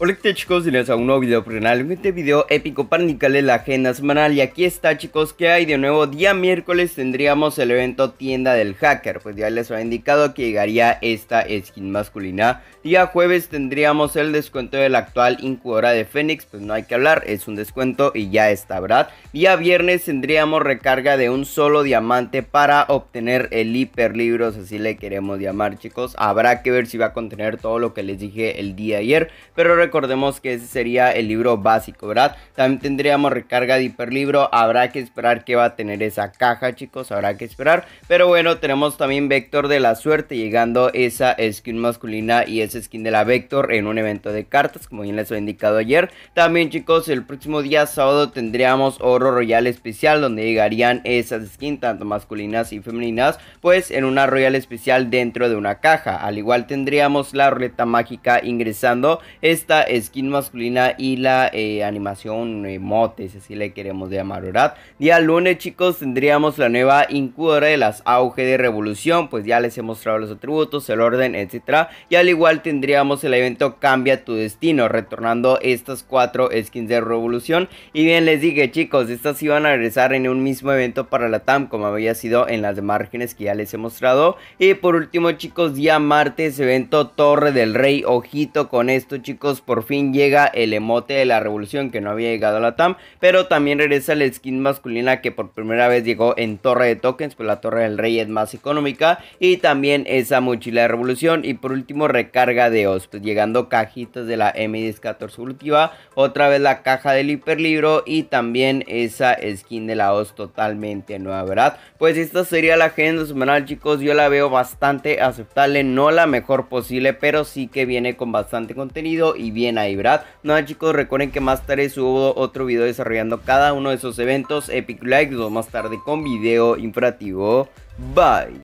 Hola tal chicos, bienvenidos a un nuevo video profesional, este video épico para indicarles la agenda semanal y aquí está chicos que hay de nuevo día miércoles tendríamos el evento tienda del hacker, pues ya les había indicado que llegaría esta skin masculina, día jueves tendríamos el descuento de la actual incubadora de Fénix, pues no hay que hablar, es un descuento y ya está verdad, día viernes tendríamos recarga de un solo diamante para obtener el hiperlibros, así le queremos llamar chicos, habrá que ver si va a contener todo lo que les dije el día ayer, pero recordemos que ese sería el libro básico, ¿verdad? También tendríamos recarga de hiperlibro, habrá que esperar que va a tener esa caja, chicos, habrá que esperar. Pero bueno, tenemos también Vector de la Suerte, llegando esa skin masculina y esa skin de la Vector en un evento de cartas, como bien les he indicado ayer. También, chicos, el próximo día sábado tendríamos Oro Royal especial, donde llegarían esas skins, tanto masculinas y femeninas, pues en una Royal especial dentro de una caja. Al igual tendríamos la ruleta mágica ingresando esta skin masculina y la eh, animación emotes, eh, si así le queremos llamar, ¿verdad? Día lunes, chicos, tendríamos la nueva incubadora de las auge de revolución, pues ya les he mostrado los atributos, el orden, etcétera. Y al igual tendríamos el evento Cambia tu destino, retornando estas cuatro skins de revolución. Y bien, les dije, chicos, estas iban a regresar en un mismo evento para la TAM, como había sido en las márgenes que ya les he mostrado. Y por último, chicos, día martes, evento Torre del Rey. Ojito con esto, chicos, por fin llega el emote de la revolución que no había llegado a la TAM, pero también regresa la skin masculina que por primera vez llegó en Torre de Tokens, pues la Torre del Rey es más económica, y también esa mochila de revolución, y por último recarga de host pues llegando cajitas de la m 1014 14 otra vez la caja del hiperlibro y también esa skin de la host totalmente nueva, ¿verdad? Pues esta sería la agenda semanal, chicos, yo la veo bastante aceptable, no la mejor posible, pero sí que viene con bastante contenido y bien ahí, ¿verdad? Nada chicos, recuerden que más tarde subo otro video desarrollando cada uno de esos eventos. Epic Like, más tarde con video informativo. Bye.